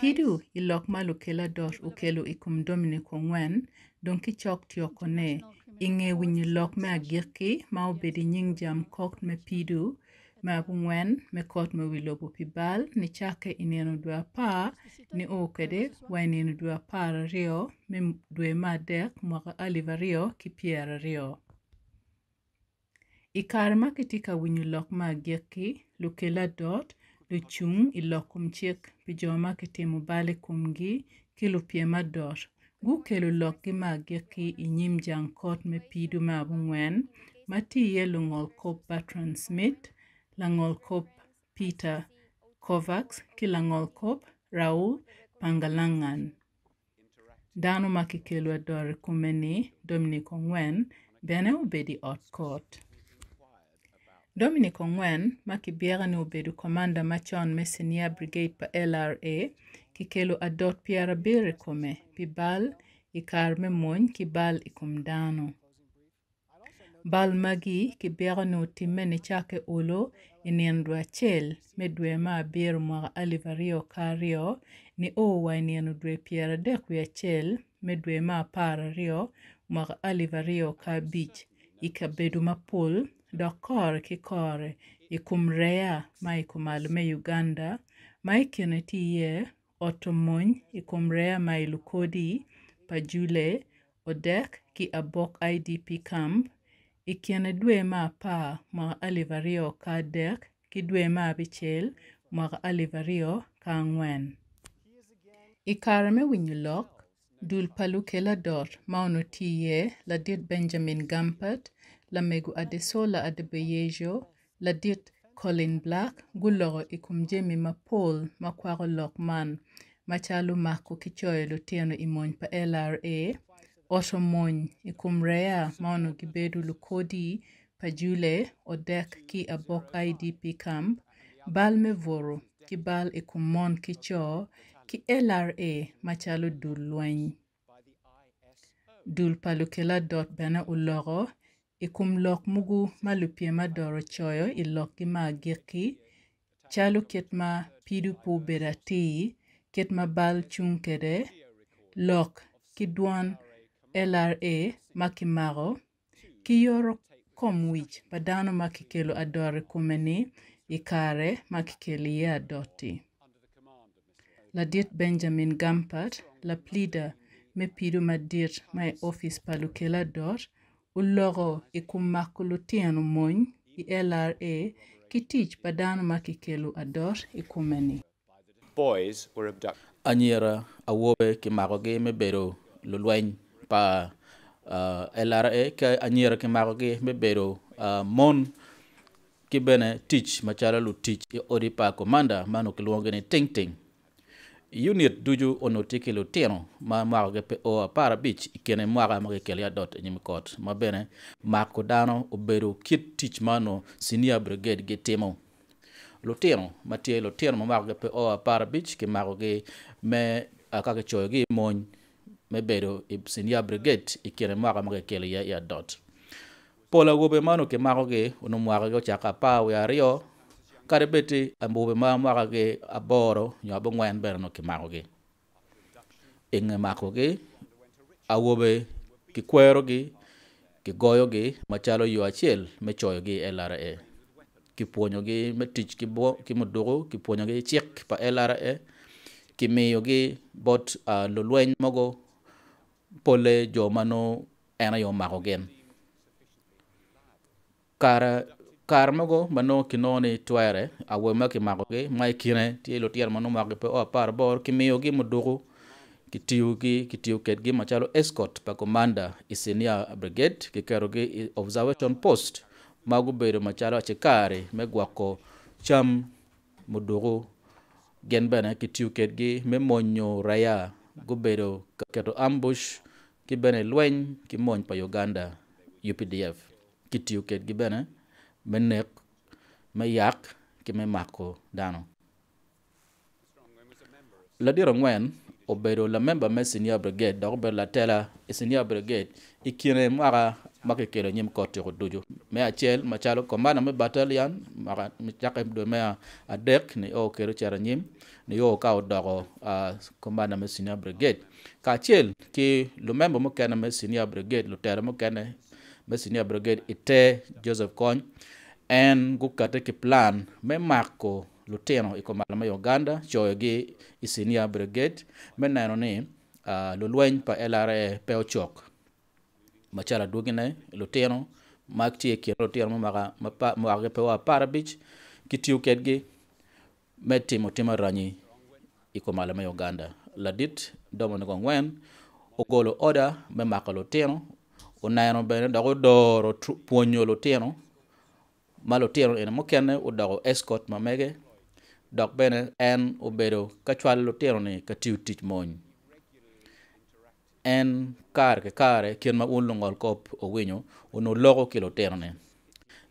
Pidu ilok malo kela dot ukelo ikum domine kongwen, donk ichok tiyo kone. Inge winy ilok me agirki, ma ubedi nying jam kok me pidu, me agungwen, me kot me wilo pibal, ni chake inienu dua pa, ni ukede, wa inienu dua pa rario, me dwe ma dek, mwaka aliva rio, kipia rario. Ikarma kitika winy ilok me agirki, lukela dot, ochung' i loo kom cik pi jo ma kitimo bali komgi ki lupyem madwot gukelo lokgi magi ki inyim e jang kot me pidu me abongwen ma tye iye lungol kop Bertrand Smith, langol kop Peter Kovacs ki langol kop Raul Pangalangan. Dano ma kikelo adore e kome ni Dominic Ongwen bene obedi e ot kot. Dominic Ongwen, ma Kibiega ne obedo komanda machon ma Senior Brigade (LRA) kikelo adot piero abiro kuome pi Baal i kar me monj ki Baal i kom dano. Baal magi Kibiega ne otime ne chake olo i e nindo achiel me dwe mar abiro mwaka alip ariyo ka ariyo ne oo wa i e nindo dwe piero adek gi achiel me dwe mar apar ariyo mwaka alip ariyo ka abich i kabedo ma Pol dok kor kikor ikum rea ma ikumal me Uganda ma ikene tiye otomony ikum rea ma ilukodi pajule odek ki abok IDP camp ikene dwe ma pa ma alif ariyo ka dek ki dwe ma abichel ma alif ariyo ka ang'wen ikar me winyo lok dul palukela dot ma onotiye ladit Benjamin Gampert la megu a dela a de beejo, la dit Colin Black go lorre eom njemi ma poll ma kware lok man malo mako ke tjwe lo tieno e monñ pa LRE, osso monñ e kom re mono ki bedu lo kodi pa jule o dek ki a boidipi kamp, bal me v voo ki bal e ko mon ki tj ki LRE machjalo du lwenñ. Duul pa lo ke la dortt bena o llor, e kom lok mogo ma lupie ma doro choyo i e lok gi ma giki calo kit ma pidu pu berati kit ma bal chung kede lok ki dwon LRA ma kimako ki yoro kom wich pa dano ma kikelo adore kome ni i kare ma kikelo iye adoti ladit Benjamin Gampert la plida me pidu madit ma e ofis pa lukela dot Uloko i kom mako lutino mwony i LRA ki tic pa dano ma kikelo adot e i kome-ni Anyera awobe kimakogi me bedo lulweny pa uh, LRA ka anyera kimakogi me bedo uh, mon ki bene tic macalo lutic i e odi pa komanda man okilwongi ni ting ting unit duju onu tiki lutino ma mwaka gi o apar abic i kine mwaka ma gikele adot inyim e kot ma bene mako dano obedo kit tich mano senior brigade gitimo lutino ma tye lutino ma mwaka gi o apar abic kimakogi me ka gicoyogi e mony me bedo i e senior brigade i kine mwaka ma gikele iye adot pol awobe mano kimakogi onu mwaka gi ochako apar wiye ariyo kare beti ambube ma mwaka gi aboro nyo abo ngwen bera no kimako gi inge mako gi awobe kikwero gi kigoyo gi machalo yo achiel mechoyo gi LRA kipuonyo gi metich kibo kimudugo kipuonyo gi chik pa LRA kimiyo gi bot uh, lulweny mogo pole joma no ena yo mako gin kara kar mogo ma nongo kino ni twere awoy ma kimakogi ma i kine tye lutyen ma nongo omakogi pe o apar bor kimiyogi muduku kitiyogi kitiyo kedgi macalo escort pa commander i senior brigade kiketogi i observation post ma gubedo macalo acikari me gwako cham muduku gin bene kitiyo kedgi me monyo raya gubedo kaketo ambush ki bene lweny ki monj pa uganda updf kitiyo kedgi bene ma nekk ma yàq ki ma mako dano ladiro ng'wen obedo lamemba me senior brigade dok obedo tela i e senior brigade i e kine mwaka ma kikelo nyim kor tiko e ducu me acel machalo komanda me battalion, maka cake dwe me adek ni o kedo cito nyim ni o ka odoko uh, komanda me senior brigade kacel ki lumemba mukene me senior brigade lutelo mukene me brigade ite joseph kony en gukate ki plan me mako lutino iko malo ma uganda gi i senior brigade me neno ni uh, ah, lulweny pa lra pe ochok machal adwogine lutino mak tye kin lutino momaki pewa apar abic kitiyo kedgi me timo tim aranyi i kom ma uganda ladit domo nego ang'wen ogolo oda me mako lutino uneno bene dok udoro puonyo lutino ma lutino eni mukene udoko escort ma mege dok bene en obedo ka cwalo lutinoni ka tiyo tic mony en kar ki kare kin ma un lungol kop owinyo unu loko ki lutinoni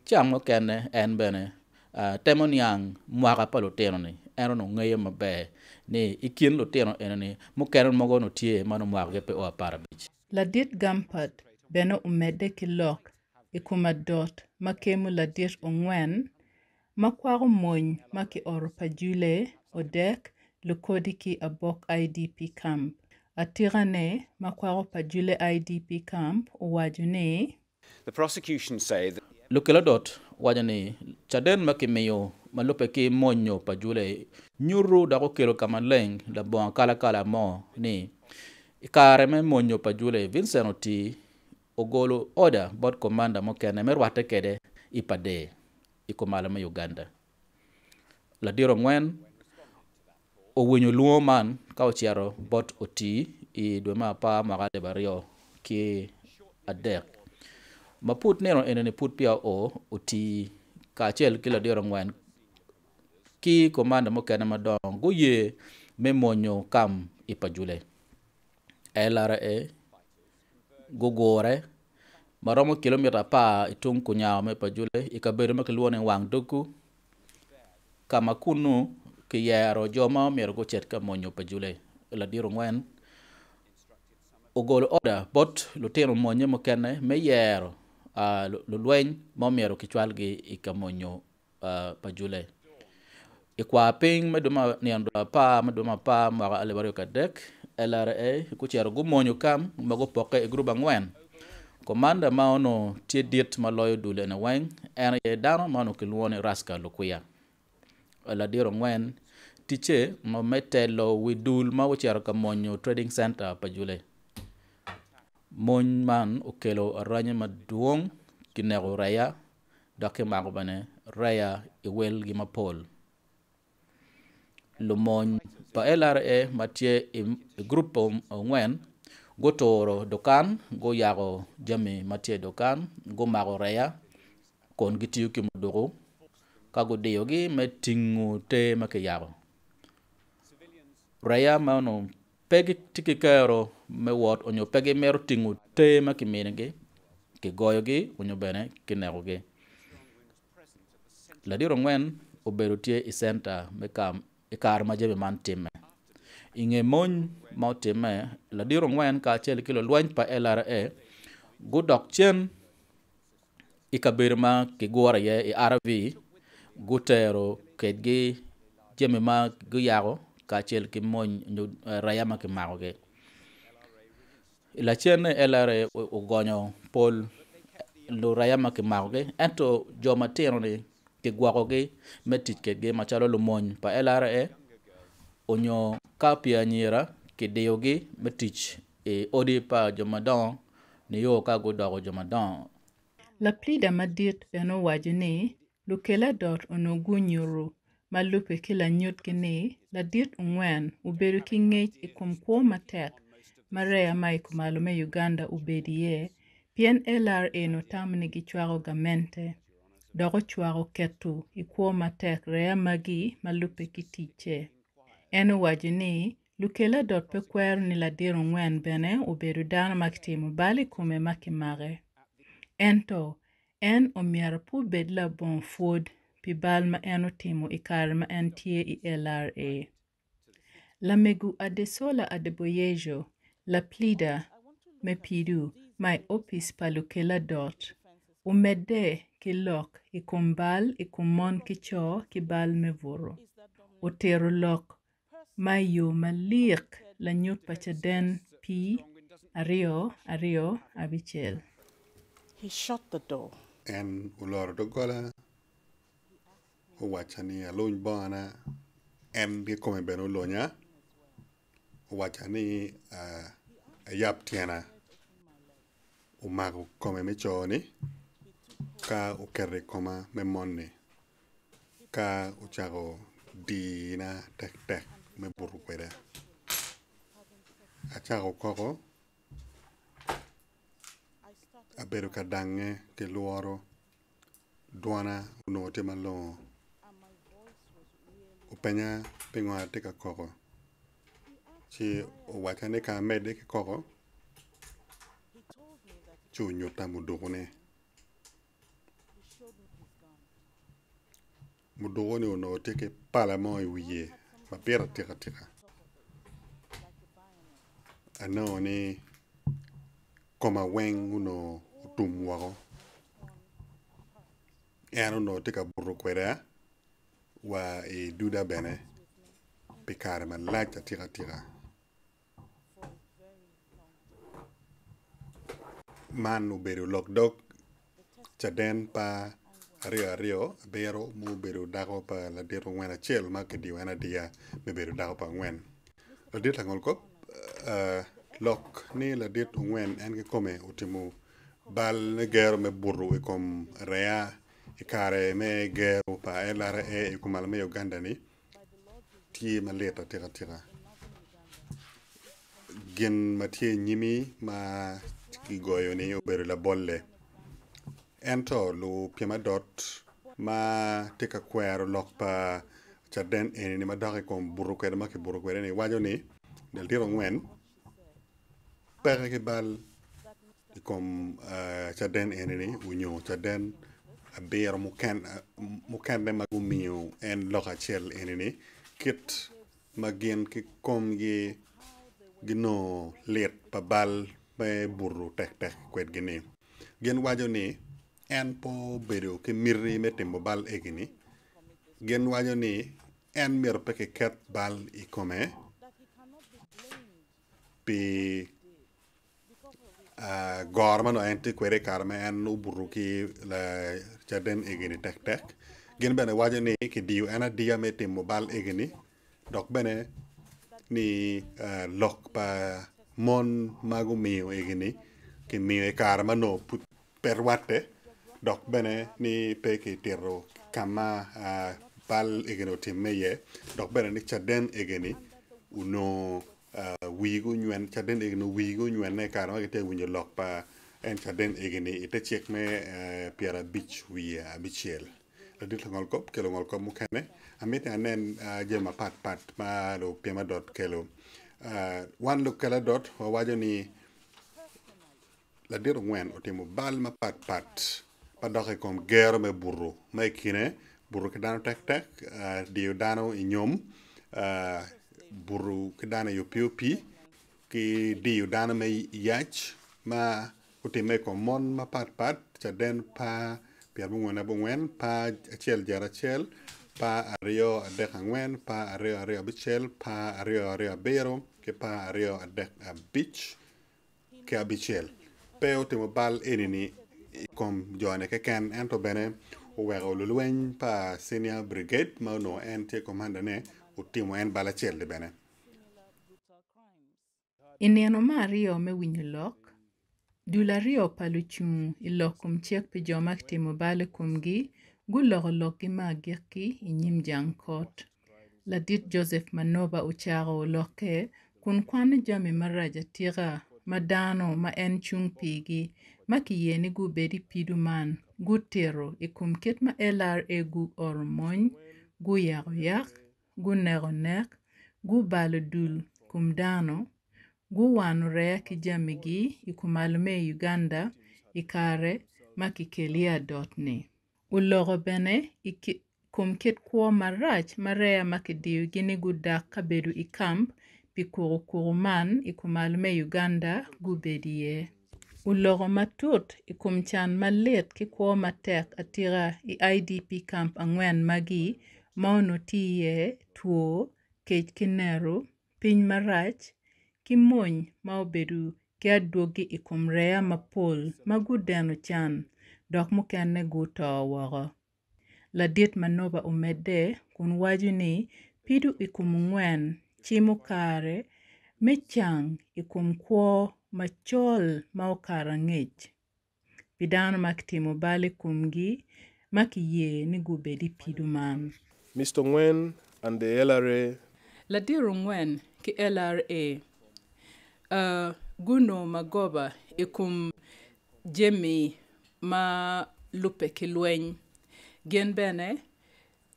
cang mukene en bene uh, temo niang mwaka pa lutinoni en onu ng'eyo maber ni i kin lutino enini mukene mogo nu tye ma nu mwakagi pe o apar abic ladit gampat bene omedde ki lok i kom adot ma kemo ladit ong'wen ma kwako mony ma ki oro pajule odek lukodi ki abok IDP camp. Atirane ma kwako pajule IDP camp owacho ni The prosecution say that... Lukelodot wacho ni chaden ma kimiyo malope ki monyo pajule nyuru dako kelo kama leng labon kala kala mo ni ikare me monyo pajule Vincent Otii ogolo order bod commander mokene mirwate kede ipade iko e malo ma Uganda. Ladiro ngwen owinyo luo man ka ochiaro bot oti i e dwe ma pa mwaka de bario ki adek. Maput neno ene ni put pia o oti ka achiel ki ladiro ngwen ki komanda mo kena madong guye me monyo kam ipajule. E LRA gugure maromo kilomita apar e tung kunyao me pajule i kabedo ma kilwo ni wang dugu kama kunu kiyero jo ma omyero gucet ka monyo pajule ladir ng'wen ogolo oda bot lutino monye mukene me yero uh, lulweny ma omyero kichwalgi i kamonyo uh, pajule ikwa e piny meduma niendo apar meduma apar mwaka alip ariyo kadek LRA ku gumonyo kam mago poke e grup ang'wen komanda ma ono tie dit maloyo dule ne weng en ye dano ma ono kiluongo ni Raska Lukuya aladier ang'wen tiche ma metelo wi dul ma uchero ka monyo trading center pa jule mony man okelo aranye maduong kinego reya doki mako bene reya iwelgi mapol lumony pa LRA ma tye i grup angwen eh, guturo dukan guyako jami ma i dukan gumako reya kon gitiyo ki muduku ka gudiyogi me tingo te ma kiyako reya ma pegi ti kero me wot onyo pegi mito tingo te ma kiminigi kigoyogi onyo bene kinekogi ladiroangwen obedo tye i e centa me kam e ma jami man timme ing'e mony ma otime ladiro ng'wen kaachiel kelo lweny pa LRA gudok chien ikabir ma kiguoreye i e RV gutero kedgi jemi ma giyako kaachiel ki mony eh, raya ma kimakogi ilachien ni LRA ugonyo pol lu raya ma kimakogi ento jo matino ni kigwakogi me tich kedgi machalo lumony pa LRA onyo ka pi anyira kidiyogi me tic i e odi pa jo madongo ni yo ka gudoko jo madongo laplida madit bene owaco ni lukele dot onogu nyuru ma lupe ki lanyutgi ni ladit ung'wen obedo ki ng'ec i kom kwo matek ma reya ma ikumalo me uganda obedi iye pien lr en otam ni gichwako gamente doko chwako ketu i e kwo matek reya magi ma lupe ki ticce En owacho ni Lukele dot pekwer ni ladiro ng'wen bene obedo dana mak timo bali kume makimare. En to, en omiara pu bedla bon fwod pi bal ma en otimo ikar ma en tie i e LRA. La megu adesola adeboyejo, la plida me pidu mai opis pa lukela dot. Umede ki lok ikum bal ikum mon ki cho ki bal me voro. Otero lok Mayo malik lanyut Pachaden P ario ariyo abicel He shut the door. En oloro dogola owacho ni aluny bona en gi kome ben ulonya. owacho ni ayab eh, tyena omako kome me co ka oketo i koma me moni ka ochako dina tek tek me burukwere achako koko abedo ka dange ki luoro dwana onongo tye malongo openya pingo tye ka koko ci owacha ni ka amede ki koko ci onyuta mudukune mudukuni onongo tye ki pala mo iwiye e mapera tika tika ano ni koma weng uno utum e en no tika buru kwera wa e duda bene pikare ma lakta tika tika man ubedo lok dok chaden pa ariyo ariyo abiro mobedo dako pa ladit ang'wen achiel ma kidio en adia mibedo dako pa ang'wen ladit ang'ol kop uh, lok ni ladit ang'wen en gi kome otimo bal ne gero me buru i e kom rea i e kare me gero pa lra e i kumal me uganda ni tye malit atika tika gin matye nyimi ma kigoyo ni obedo labolle en to lu piema dot ma te ka kwero lok pa chaden eni ni madok e kom buru kwede ma ki buru kwede ni wajo ni del tiro ngwen pege ki bal i kom eh, chaden eni ni unyo chaden abiro mukende mag umiyo en lok achiel eni ni kit ma gin ki komgi gino lit pa bal me buru tek tek kwedgi ni gin wajo ni en po bedo ke mirni me timbo bal egini gen wanyo ni en mir peke ket bal ikome pi uh, gorma no enti kwere karma en uburu ki la chaden egini tek tek gen bene wanyo ni ki diu ena dia me timbo bal egini dok bene ni uh, lok pa mon magu miyo egini ki miyo e karma no put perwate dok bene ni pe kitiro kama pal uh, egeni otimme ye dok bene ni chaden egeni uno uh, wigo nywen chaden egeni wigo nywen ne kar ma gitek winjo lok pa en chaden egeni ite chiek me uh, pier abich wiye abichiel ladit lo ng'ol kop kelo ng'ol kop mukene amit anen uh, jema pat pat ma lo piema dot kelo uh, wan lo kela dot wawajo ni ladit ong'wen otimo bal ma pat pat, pat. paddoke kom gero me burru mai kine burru ke dano tek tek uh, eh, di dano i nyom uh, burru ke dano yo piu pi ki di dano me yach ma utime ko mon ma pat pat cha den pa pier bungwen abungwen pa achiel jara achiel pa ariyo adek ang'wen pa ariyo ariyo abichel pa ariyo ariyo abiro ki pa ariyo adek abich ki abichel pe utimo bal enini kom jo ne keken en to bene oweko lulweny pa senior brigade ma ono en tie komanda ne otimo en bala achiel di bene e neno ma ariyo me winyo lok dul ariyo opalo chung i lok kom chiek pi jo mak timo bale kuomgi guloko lokgi mag gikgi i e nyim jang kot ladit joseph manova ochako oloke kun kwan jami maraja tika ma dano ma en chung pigi E ma kiyie ni gu beri pidu man gu tiro i kum kit ma LRA gu or mony gu yako yak gu nego nek gu balo dul kum dano gu wanu rea ki e jamigi i e kumalume Uganda i kare ma kikelia dot ni. Ulogo bene i ki, kum kit kuwa marach ma rea ma kidiyo gini gu dak kabedu i kamp pi kuru kuru man i kumalume Uganda gu bedie. Ulogo matut i kom can malit ki kwo matek atika i IDP camp angwen magi ma ono ti iye two, kec ki neru, piny marach ki mony ma obedo ki adwogi i kom reya mapol ma gudeno can dok mukene gutoo woko. Ladit ma Noba Omede kun waco ni pidu i kom ngwen cimo kare me cang i kom kwo machol ma okara ng'ech. Pi dano mak timo bale kumgi mak yie ni gubedi pi duman. Mr. Nguyen and the LRA. Ladir Nguyen ki LRA. Uh, guno magoba ikum e jemi ma lupe ki lweny. Gen bene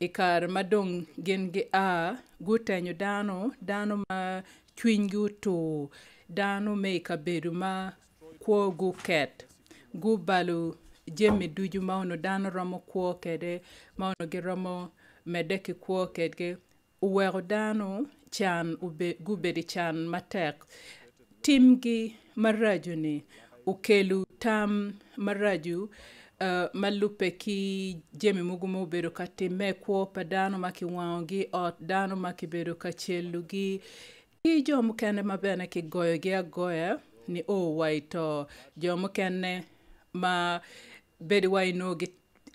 ikar e madong gen gi a gutenyo dano dano ma chwinygi utuo dano me ikabedo ma kuo guket gubalu jemi duju ma ono dano romo kuo kede ma ono gi romo mede ki kuo kedge uweko dano chan ube, gubedi chan matek timgi maraju ni ukelu tam maraju Uh, eh, malupe ki jemi mugu ma obedo ka time kuo pa dano ma ki wango gi ot dano ma ki bedo ka cellu gi gi jo mukene ma bene kigoyo gi agoya ni owai oh, to jo mukene ma bedi wai no gi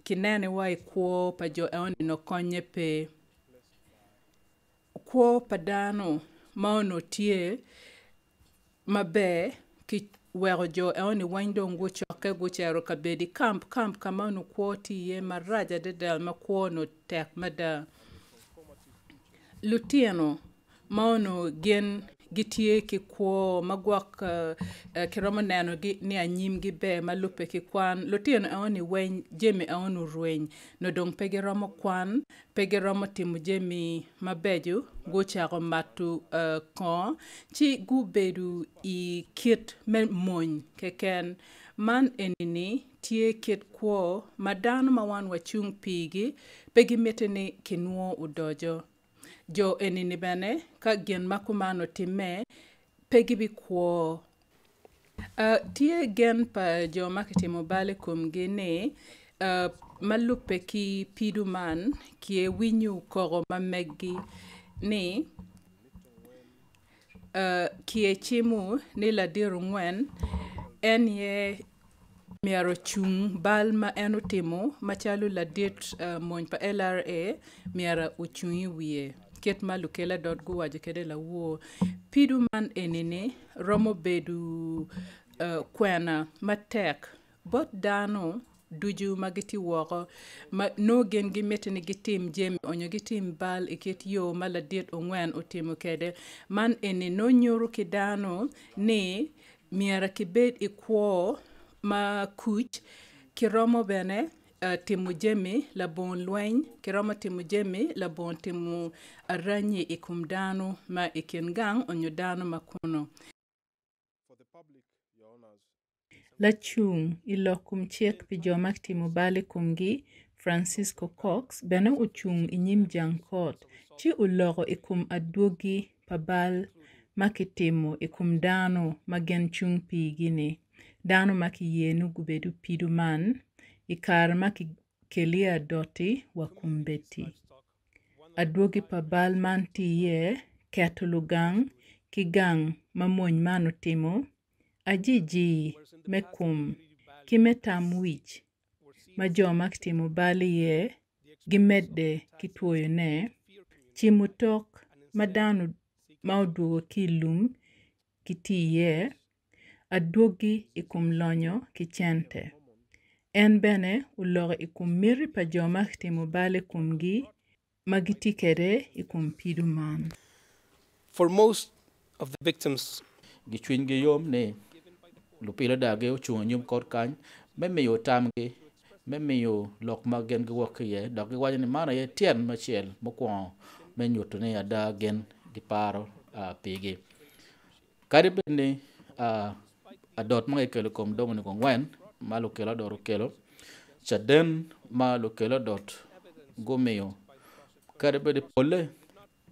kinene wai kuo pa jo eoni no konye pe kuo pa dano ma ono tie ma be ki wero jo eoni wany dong gwochoke gwochero ka bedi kamp kamp kama ono kuo tiye ma raja dedel ma kuo no tek mada lutieno maono gin gitie ki kuo magwak uh, eh, uh, eh, kiromo neno gi ni anyim gi be malupe ki kwan lutien aon ni weny jemi aon urweny nodong pe giromo kwan pe giromo timo jemi mabeju guchako matu uh, ko chi gubedu i kit me mony keken man enini tie kit kuo madano ma wan wachung pigi pe gimete ni kinuo udojo jo enini bene ka gin ma kumano time pegi bi kuo uh, eh, tie gen pa jo ma kitimo bale kuomgi ni uh, malupe ki pidu man kie winyu koro ma meggi ni uh, eh, kie chimu ni ladiru ng'wen en ye miaro chung bal ma en otimo machalo ladit uh, monj pa LRA miara uchung e wiye chiet malu kele dot gu waje kede la wo pidu man enene romo bedu uh, kwena matek bot dano duju ma giti woko ma no gen gi mete ni gitim jem onyo gitim bal iket e yo ma ladiet ong'wen otimo kede man ene no nyoro ki dano ni miara kibed ikwo e ma kuch kiromo bene Euh, temmo jemme la bon loigne keroma temmo jemme la bon temmo euh, ragne e cum dano ma e ken gang o ñodano makkono laccum illo cum ceek pi jomakti mo baali cum gi francisco cox bene u cum i ñim jankot ci u loxo e cum addogi pa baal maki temmo e cum dano ma gen cung piigini dano maki yenugu ɓe du piidu man ikarma kelia doti wakumbeti aduogi pabal man tiye ketho lugang kigang mamuony man otimo ajiji mekum kimetam wich ma joma timo bal iye gimede kituoyone chimo tok madano ma oduogo kilum kitiye aduogi ikum e lonyo kichente en bene ulogo i kom miri pa jo ma timo bale kumgi ma gitikere i kom pidu man. For most of the victims, gi chuny gi yom ni lupilo dage ochung nyum kor kany me miyo tamgi me miyo lok ma gen gi wok iye dok gi wacho ni mana ye tien machiel mokwongo me nyuto ni ada gen gi paro uh, pigi. Kadi bende uh, adot mga ikelo kom domo ni kong wen malokelo dor kelo chaden malokelo dot gomiyo kare bede pole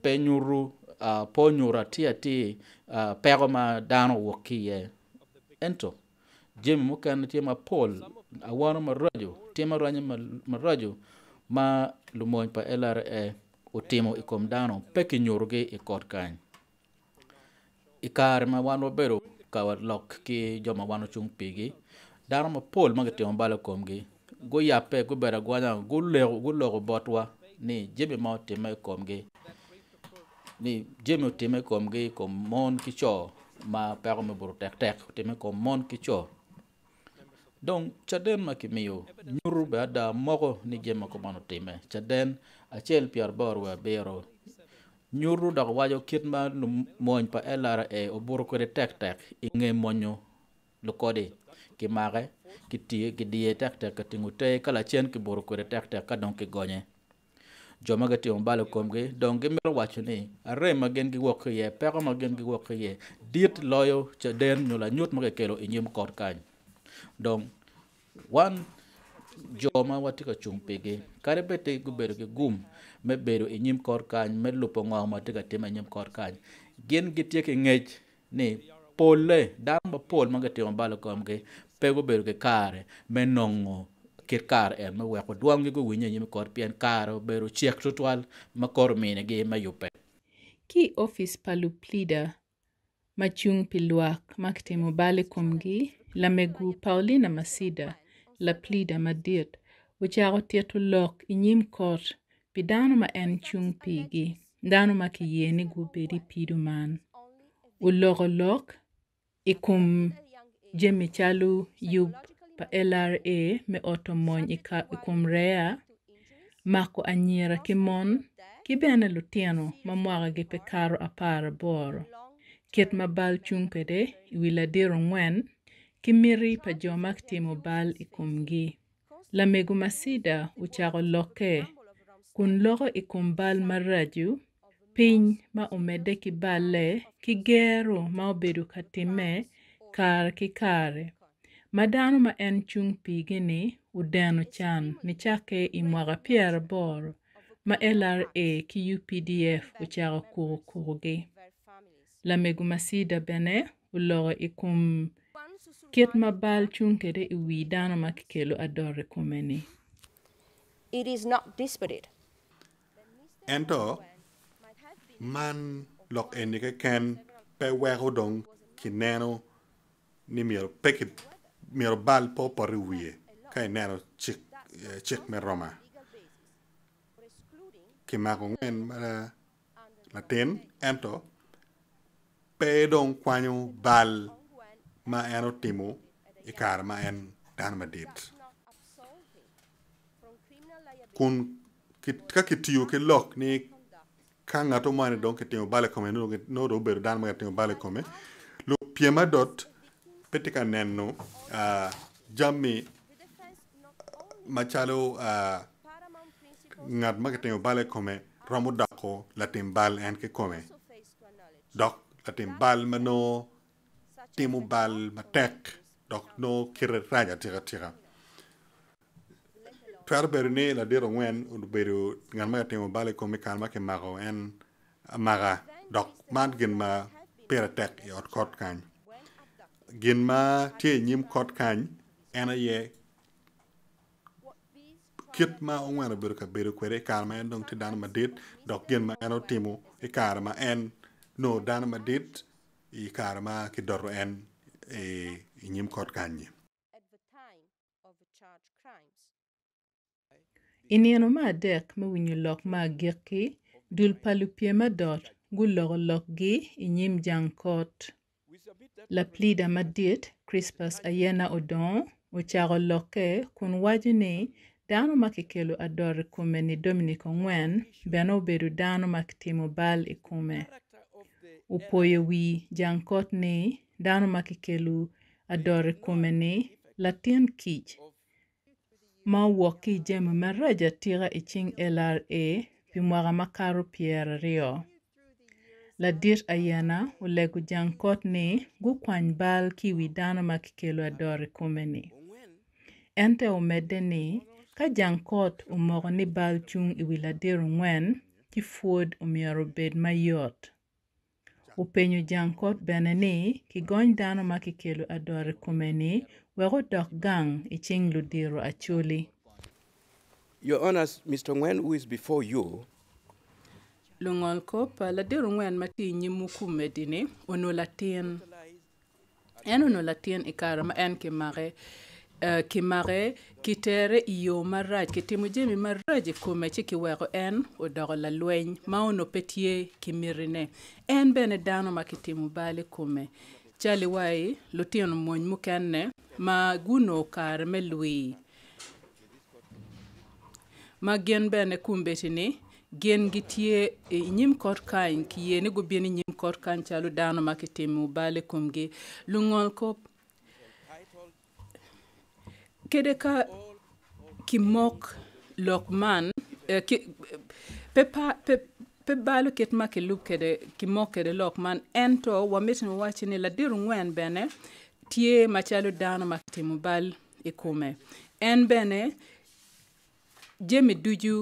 penyuru uh, ponyura ti ati uh, pego ma dano wuok kiye ento jemi moken tye ma pol awano marajo tye maranye marajo ma lumony pa LRA otimo i e kom dano pe kinyurugi i e kot kany ikare ma wan wabedo ka lok ki joma wan ochung pigi dano mapol ma gitimo bala komgi guyappe gubedo agwanya guloko botwa ni jami ma otime i komgi ni jami otime i komgi kom mon ki co ma peko me buru tektek otime kom mon ki co don caden ma kimiyo nyuru be ada moko ni jami ma kuman otime caden acel pyer boro we abiro nyuru dok wajo kit ma lumony pa lra obur kwede tektek ing'e monyo lukodi kimake kidiye tektek katingo tee kalachien kiburu kode tektek kadong kigonye joma gitimo mbalo komgi dong gimiro wacho ni arem ma gin giwuok iye peko ma gin giwuok iye dit loyo chaden nyulanyut ma gikelo inyim e kot kany dong wan joma wati kachung pigi kare bete gubedo gi gum me bedo inyim e kor kany me lupo ng'o mati katim inyim e kor kany gin gitie ki ng'ech ni pole dan mapol ma gitimo mbalo komgi pek obedo ki kare me nongo kit kare en me weko dwongi guwinyo nyim kot pien kare obedo cek tutwal ma koro minigi me yupe ki ofis paluplida machung pi lwak mak timo bale kuomgi lamegu paulina masida laplida madit ocako tieto lok inyim e kot pi dano ma en chung pigi dano ma kiyie ni gubedi pidu man uloko lok ikum e Jemmy Chalu Yub LRA me oto mony i kom rea mako anyira ki mon ki bene lutino ma mwakagi pe ket mabal kit ma bal cung kwede wi ladir ng'wen ki pa jo ma timo bal ikumgi komgi lamego Masida ochako loke kun loko i bal maraju piny ma omede ki kigero ki gero ma obedo ka time kar ki kare ma dano ma en cung pige ni udeno can ni cake i mwaka pier bor ma e LRA e ki UPDF uchaka kuru kuru gi. La megu masida bene uloro ikum kit ma bal chung kede iwi dano ma kikelu adore kumeni. It is not disparate. Ento, man lok enike ken pe wero dong kineno kineno ni miero peki miero bal po pori wiye ka ineno chik eh, chik me Roma kimako ng'en mana latin ento pe dong kwanyo bal ma en otimo i kar en dan ma dit kun kit, ka kitiyo ki lok ni ka ng'ato mane ke kitimo bale kome nodo bedo dan ma kitimo bale kome lo piema dot jammi machalo uh, ngat ngadmakateng bale kome ramu dako latin bal en ke kome dok latin bal mano timu bal matek dok no kire raja tira tira twar ne la dero wen und beru ngadmakateng bale kome kalma ke mago en maga dok man gin ma pera tek yot kot kany gin ma tie e nyim kot kany en aye kit ma ong'wero bedo ka bedo kwere kar ma en dong ti dano madit dok gin ma en otimo i kar ma en no dano madit i kar ma kidoro en e, i e nyim kot kanyi inino ma adek ma winyo lok ma agikki dul palupie madot guloko lokgi i e nyim jang kot La Plida madit Crispus Ayena Odong ochako loke kun wacho ni dhano ma kikelo adore kume ni Dominic Ongwen bende obedo dhano ma timo bal e kume. Upoyo wi jangkot ni dhano ma kikelo adore kume ni Latin Kich ma wuok ki jemu mar Raja Tira e ching LRA pi mwaka makaro pier ariyo. Ladir Ayana olego Jankot ni gukwany bal ki wi dano ma kikelo ador e kome ni. Ente omede ni ka Jankot omoko ni bal chung i e wi ladir ng'wen, kifuod omiyoro bed mayot. Upenyo Jankot bene ni kigony dano ma kikelo ador e kome ni wego dok gang i e ching ludiro acholi. Your Honours, Mr. Ngwen, who is before you, lungol kop ladero ngwen ma ti nyimu ku medine ono latin en ono latin e kar ma en ki mare uh, eh, ki mare ki tere iyo maraj ki timu jemi maraj e ku me ci ki wero en o dogo la lueñ ma ono petie ki mirine en bene dano ma ki timu bale ku me cali wai lutino muony mukenne ma guno kar me lui ma gin bene kumbetini gin gitye i e nyim kot kany ki yie ni gubino i nyim kot kany calo dano ma kitimo bale komgi lungol kop kede ka kimok lok man eh, pe pe balo ket ma kilub kede kimok kede lok man ento wamitin wawachi ni ladiru ng'wen bene tye machalo dano ma kitimo bal i e kume en bene jemi duju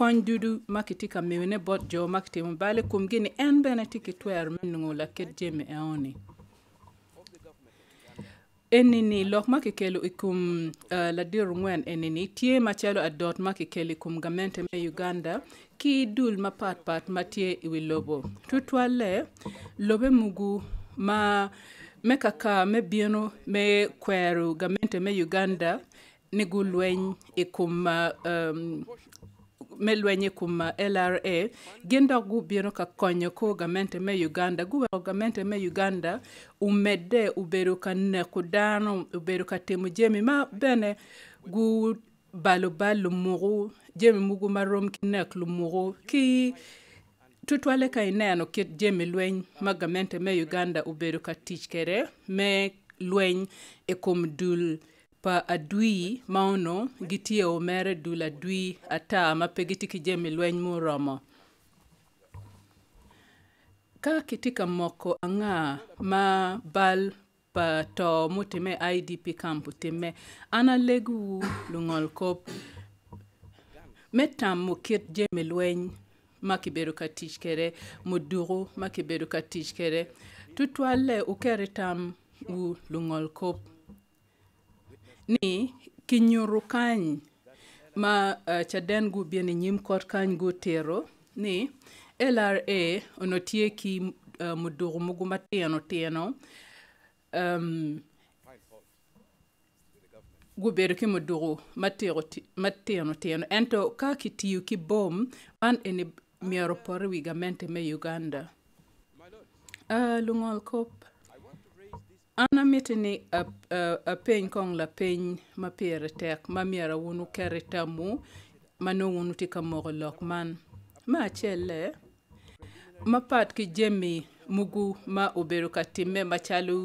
kon dudu makiti ka mewene bot jo makiti mo bale kum gini en bene tiki twer minungu la ket jemi eoni enini lok maki kelo ikum uh, la dir ngwen enini tie machelo adot maki kelo kum gamente me Uganda ki dul ma pat pat matie iwi lobo tutwale lobe mugu ma me kaka me bieno me kweru gamente me Uganda nigu lweny ikum uh, um, melwenye kuma LRA gindo gubiro ka konyo ko gamente me Uganda guwe gamente me Uganda umede ubero ka ne kudano ubero ka temu jemi ma bene gu balo balo mugu jemi mugu marom kinek lumugu ki tutwale ka ineno ki jemi lweny ma gamente me Uganda ubero ka tich kere me lweny e kom dul pa a dwi mauno gitie omere dula dwi ata mape gitiki jemi lweny muromo ka kitika moko ang'a ma bal pa to mutime idp camp time ana legu lungol kop metam mo kit jemi lweny ma kibedo ka tich kere moduro ma kibedo ka tich kere tutwale ukere tam u lungol kop ni kinyuru kany ma uh, chaden gubie ni nyim kot kany gutero ni LRA onotieki uh, mudugu mugu matieno tieno um, gubedo ki mudugu matieno tieno ento ka kitiyo ki bom man eni mioro pore wi gamente me Uganda uh, lungol kop an amitini uh, apeny uh, kong la piny ma piere tek ma myer awunu keri tamu ma ne wunu ti ka moko lok man ma achiele ma pat ki jemi mugu ma obedo ka time machalo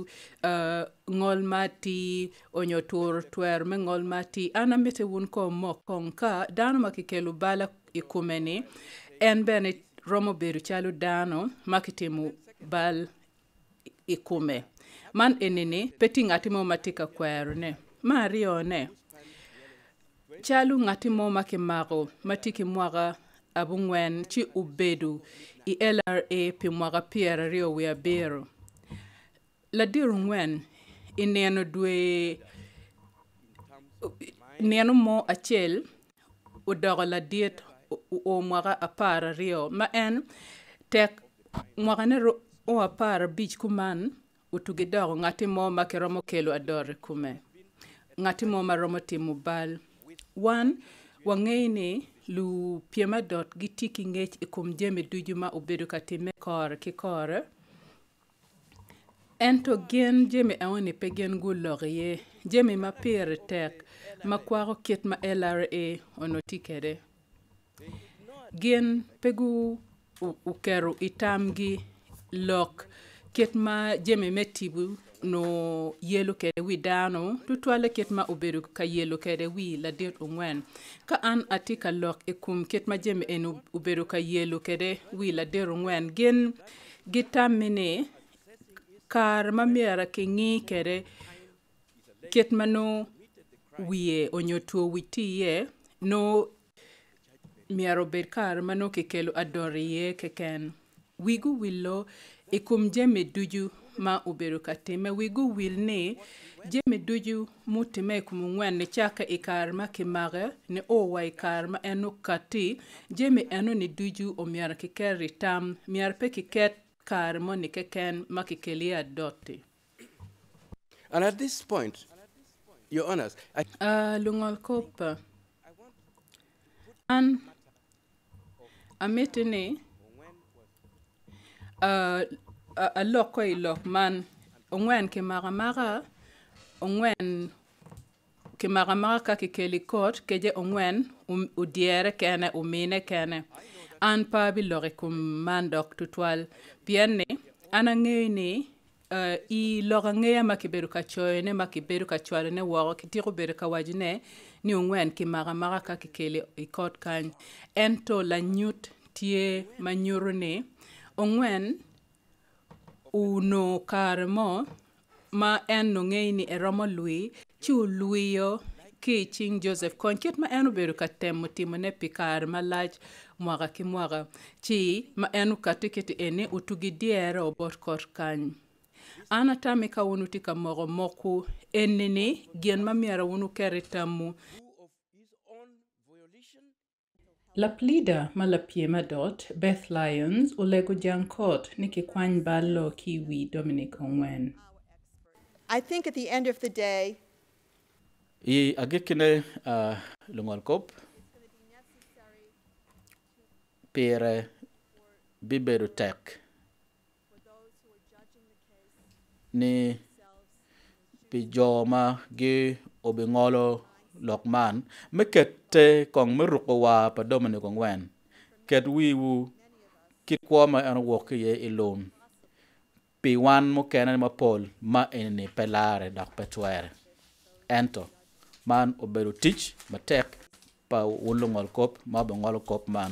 uh, ng'ol ma ti onyo tur twer me ng'ol ma ti an amiti wun ko mok kong ka dano ma kikelo bala i e kumeni en bene romo bedo chalo dano ma kitimo bal i e kume man enini peti ng'ati mo matika kwero ne ma ariyo ne calu ng'ati mo makimako matiki mwaka abung'wen ci ubedu i lra pi mwaka pier ariyo wi abiro ladiru ng'wen ineno dwe neno mo achiel udoko ladit o mwaka apar ariyo ma en tek mwaka ne o apar abich kuman utugi dogo ng'ati mo make romo kelo adore kume ng'ati mo maromo timo bal wan wang'ei ni lu piem adot giti ki ng'ech e kuom jeme duju ma obedo ka time kor ki kor en to gin jeme aoni pe gin guloriye jeme mapir tek ma kwako kit ma LRA ono ti kede gin pegu ukero itamgi lok ketma jeme mettibo no yelokede wi dano to toile ketma o ɓeru ka yelokede wi ladir ɗum wen ka an ati ka lok e kum ketma jeme en o ɓeru ka yelokede wi ladir ɗum wen gen gitammine kar mamiyara ke ŋi kede ketma no wiye o yotuo witi ye no miyaro ɓed kar mano kekelo adore ye keken wigu wil lo e kuom jeme duju ma obero ka time wigu wil ni jeme duju mutime e kuom ng'wen ni chaka i kar ma kimage ne owa i kar ma eno kati jeme eno ni duju o miar kiker ritam miar pe kiket kar mo ni keken ma kikeli adoti And at this point, Your Honors, I... Uh, Lungol Kopa, an, amiti ni, uh, eh, aloko eh, i e lok man ong'wen kimaka maka ong'wen kimaka maka ka kikel i kot keje ong'wen um, udiere kene umine kene an pa bi loke kum man dok tutwal pien ni an ang'eyo ni uh, i lok ang'eya ma kibedo ka choyo ne ma kibedo ka chwalo ne woko kitiko bedo ka waj ne ni ong'wen kimaka maka ka kikel i kot kany en to lanyut tie manyuru ni ang'wen uno kar mo ma en nong'eyi ni e romo lwi chiwluwiyo ki ching joseph kony kit ma en obedo ka temo timone pi kar malach mwaka ki mwaka chi ma en ukatiketi eni utugi diere obot kot kany an atami kawuono ti kamogo moku enini gien mamiero wunu keri tamu Laplida malapiema dot Beth Lyons Olego Jankot Nikikwany Ballo Kiwi Dominic Ongwen. I think at the end of the day I agikine uh, lungal kop pere biberu tek ni pijoma gi obingolo lok man mi ket te kong mi ruku wa pa domini kong wen ket wi wu kit kwa ma an wok ye ilum pi wan mu kene ma pol ma ini pelare dok petuere ento man obedu tich ma tek pa wulu ngol kop ma bo ngol kop man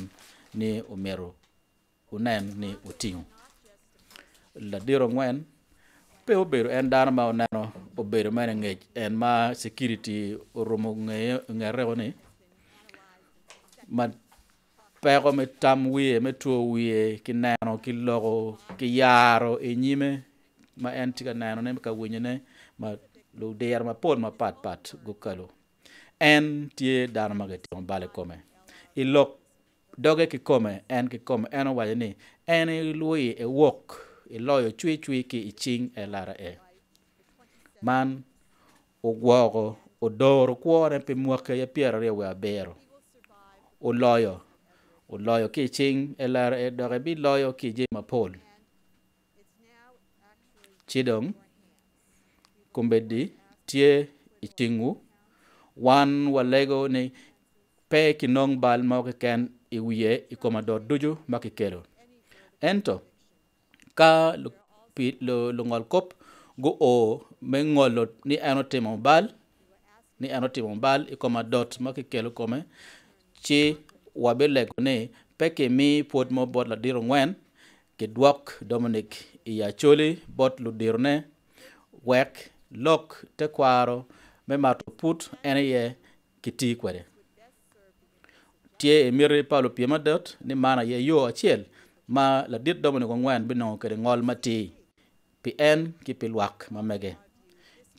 ni umeru unen ni utiyo la diro ngwen pe obedo en dano ma oneno obedo mere ngec en ma security orumo ngere ni ma peko me tam wiye me tuo wiye ki neno ki loko ki yaro i e nyime ma en tye ka nenone ka winyone ma ludiro mapol mapatpat gokalo en tye dano ma kitingo bal kome i lok doge ki kome en ki kome en owacho ni en iluwi i e wok iloyo cwi cwi ki icing elara e man ugwoko udoro kuore pi mwake ya pyer aryo wi abiro uloyo uloyo ki icing elara e doke bi loyo ki ji mapol ci dong kumbedi tye icingu wan walego ni pe kinong bal mo keken iwiye ikom adot duju ma kikelo ento ka lo, lo, lo ngol kop go o me ngolo ni ano temo bal ni ano temo bal i koma dot ma ki kelo kome ci wabe lego ne peke mi pot mo bot la diro ngwen ki dwok dominic iya choli bot lu diro ne wek lok te kwaro me mato put ene ye kiti kwede tie emiri paulo piema dot ni mana ye yo achiel ma ladit domini ko ngwen bino kede ngol mati pi en ki pi lwak ma mege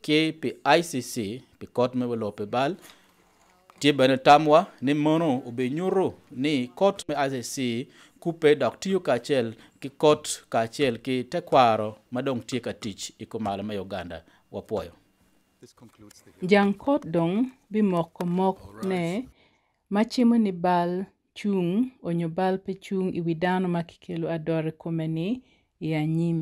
ki pi ICC pi kot me welo pi bal ti bene tamwa ni mono ube nyuru ni kot me ICC kupe dok tiyo kaachiel ki kot kaachiel ki tekwaro madong tiye ka tich iko e malo ma Uganda wapuoyo jang kot dong bi moko mok ne machimo ni bal chung' onyo bulb e chung' iwi dhano ma kikelo adore kome ni ya nyim